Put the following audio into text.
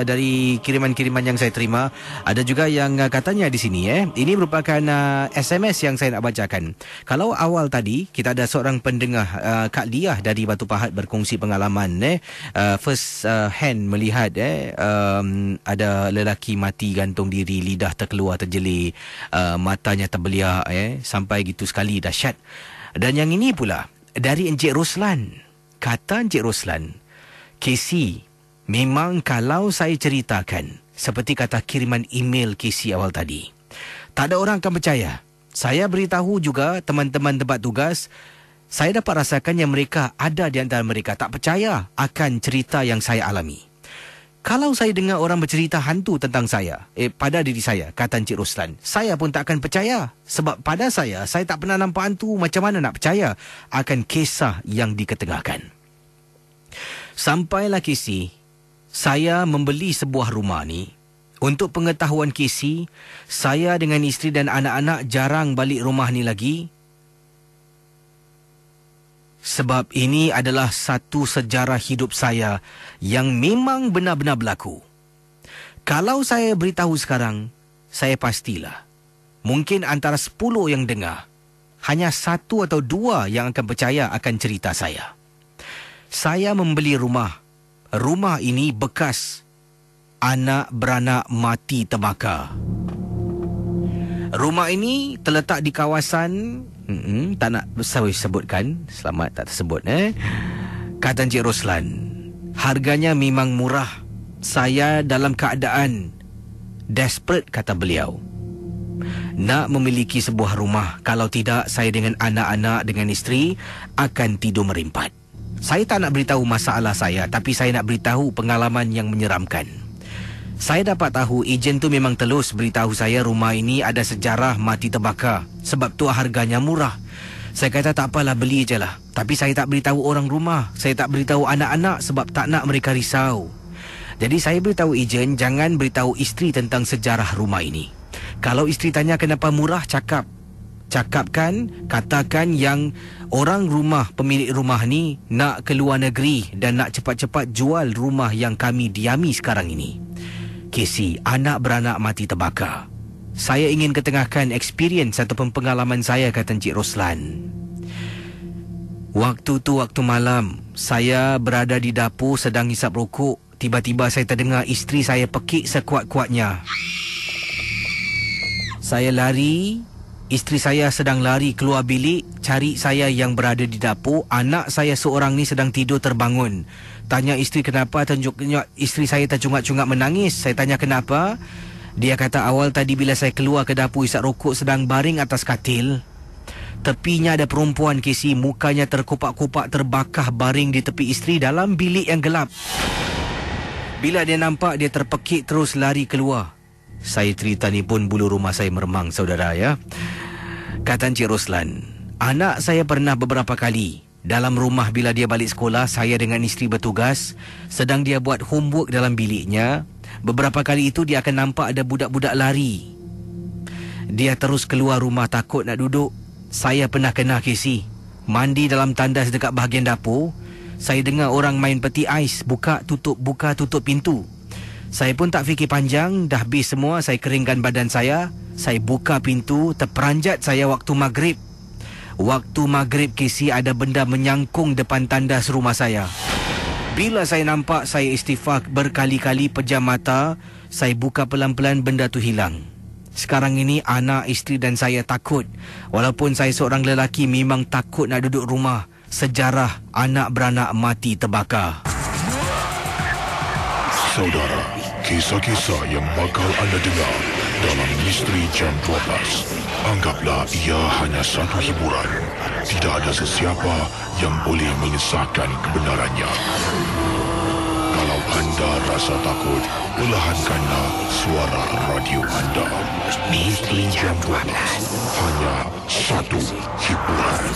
Uh, dari kiriman-kiriman yang saya terima. Ada juga yang uh, katanya di sini eh. Ini merupakan uh, SMS yang saya nak bacakan. Kalau awal tadi kita ada seorang pendengar uh, Kak Liah dari Batu Pahat berkongsi pengalaman eh uh, first uh, hand melihat eh um, ada lelaki mati gantung diri, lidah terkeluar terjeli, uh, matanya terbeliak eh sampai gitu sekali dahsyat. Dan yang ini pula dari Encik Ruslan. Kata Encik Ruslan, Casey Memang kalau saya ceritakan seperti kata kiriman email KC awal tadi. Tak ada orang akan percaya. Saya beritahu juga teman-teman tempat tugas, saya dapat rasakan yang mereka ada di antara mereka tak percaya akan cerita yang saya alami. Kalau saya dengar orang bercerita hantu tentang saya, eh pada diri saya, kata Encik Ruslan, saya pun tak akan percaya sebab pada saya, saya tak pernah nampak hantu macam mana nak percaya akan kisah yang diketengahkan. Sampailah kisi saya membeli sebuah rumah ni. Untuk pengetahuan Casey, saya dengan isteri dan anak-anak jarang balik rumah ni lagi. Sebab ini adalah satu sejarah hidup saya yang memang benar-benar berlaku. Kalau saya beritahu sekarang, saya pastilah. Mungkin antara sepuluh yang dengar, hanya satu atau dua yang akan percaya akan cerita saya. Saya membeli rumah rumah ini bekas anak beranak mati terbakar. Rumah ini terletak di kawasan hmm, tak nak saya sebutkan, selamat tak tersebut eh. Kata Encik Roslan, harganya memang murah. Saya dalam keadaan desperate kata beliau. Nak memiliki sebuah rumah, kalau tidak saya dengan anak-anak dengan isteri akan tidur merimpat. Saya tak nak beritahu masalah saya tapi saya nak beritahu pengalaman yang menyeramkan. Saya dapat tahu ejen tu memang telus beritahu saya rumah ini ada sejarah mati terbakar sebab tu harganya murah. Saya kata tak apalah beli je lah. Tapi saya tak beritahu orang rumah. Saya tak beritahu anak-anak sebab tak nak mereka risau. Jadi saya beritahu ejen jangan beritahu isteri tentang sejarah rumah ini. Kalau isteri tanya kenapa murah, cakap cakapkan, katakan yang orang rumah, pemilik rumah ni nak keluar negeri dan nak cepat-cepat jual rumah yang kami diami sekarang ini. Casey, anak beranak mati terbakar. Saya ingin ketengahkan experience ataupun pengalaman saya kata Cik Roslan. Waktu tu waktu malam, saya berada di dapur sedang hisap rokok. Tiba-tiba saya terdengar isteri saya pekik sekuat-kuatnya. Saya lari Isteri saya sedang lari keluar bilik cari saya yang berada di dapur. Anak saya seorang ni sedang tidur terbangun. Tanya isteri kenapa tunjuk-tunjuk isteri saya tercungak-cungak menangis. Saya tanya kenapa? Dia kata awal tadi bila saya keluar ke dapur isap rokok sedang baring atas katil. Tepinya ada perempuan kisi mukanya terkupak-kupak terbakah baring di tepi isteri dalam bilik yang gelap. Bila dia nampak dia terpekik terus lari keluar. Saya cerita ni pun bulu rumah saya meremang saudara ya. Hmm. Kata Encik Ruslan, anak saya pernah beberapa kali dalam rumah bila dia balik sekolah, saya dengan isteri bertugas sedang dia buat homework dalam biliknya. Beberapa kali itu dia akan nampak ada budak-budak lari. Dia terus keluar rumah takut nak duduk. Saya pernah kena kesi. Mandi dalam tandas dekat bahagian dapur. Saya dengar orang main peti ais buka tutup buka tutup pintu. Saya pun tak fikir panjang, dah habis semua saya keringkan badan saya saya buka pintu terperanjat saya waktu maghrib. Waktu maghrib kisi ada benda menyangkung depan tandas rumah saya. Bila saya nampak saya istighfar berkali-kali pejam mata, saya buka pelan-pelan benda tu hilang. Sekarang ini anak, isteri dan saya takut. Walaupun saya seorang lelaki memang takut nak duduk rumah. Sejarah anak beranak mati terbakar. Saudara, kisah-kisah yang bakal anda dengar dalam misteri jam 12. Anggaplah ia hanya satu hiburan. Tidak ada sesiapa yang boleh menyesatkan kebenarannya. Kalau anda rasa takut, ulahankanlah suara radio anda. Misteri jam 12. Hanya satu hiburan.